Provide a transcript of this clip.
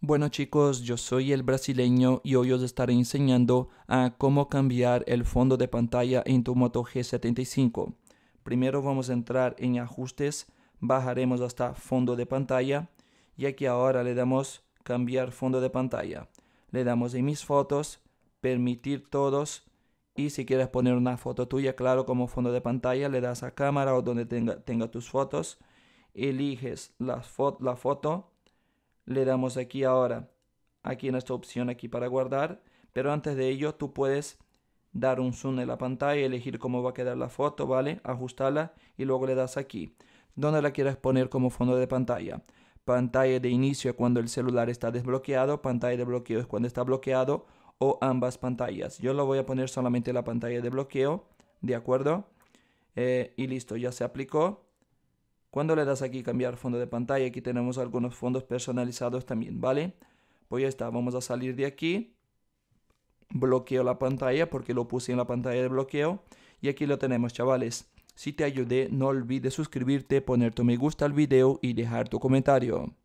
Bueno chicos, yo soy el brasileño y hoy os estaré enseñando a cómo cambiar el fondo de pantalla en tu Moto G75. Primero vamos a entrar en ajustes, bajaremos hasta fondo de pantalla y aquí ahora le damos cambiar fondo de pantalla. Le damos en mis fotos, permitir todos y si quieres poner una foto tuya, claro, como fondo de pantalla, le das a cámara o donde tenga, tenga tus fotos, eliges la, la foto le damos aquí ahora, aquí en esta opción aquí para guardar, pero antes de ello tú puedes dar un zoom en la pantalla, elegir cómo va a quedar la foto, ¿vale? Ajustarla y luego le das aquí, donde la quieras poner como fondo de pantalla. Pantalla de inicio cuando el celular está desbloqueado, pantalla de bloqueo es cuando está bloqueado o ambas pantallas. Yo lo voy a poner solamente la pantalla de bloqueo, ¿de acuerdo? Eh, y listo, ya se aplicó. Cuando le das aquí cambiar fondo de pantalla, aquí tenemos algunos fondos personalizados también, ¿vale? Pues ya está, vamos a salir de aquí. Bloqueo la pantalla porque lo puse en la pantalla de bloqueo. Y aquí lo tenemos, chavales. Si te ayudé, no olvides suscribirte, poner tu me gusta al video y dejar tu comentario.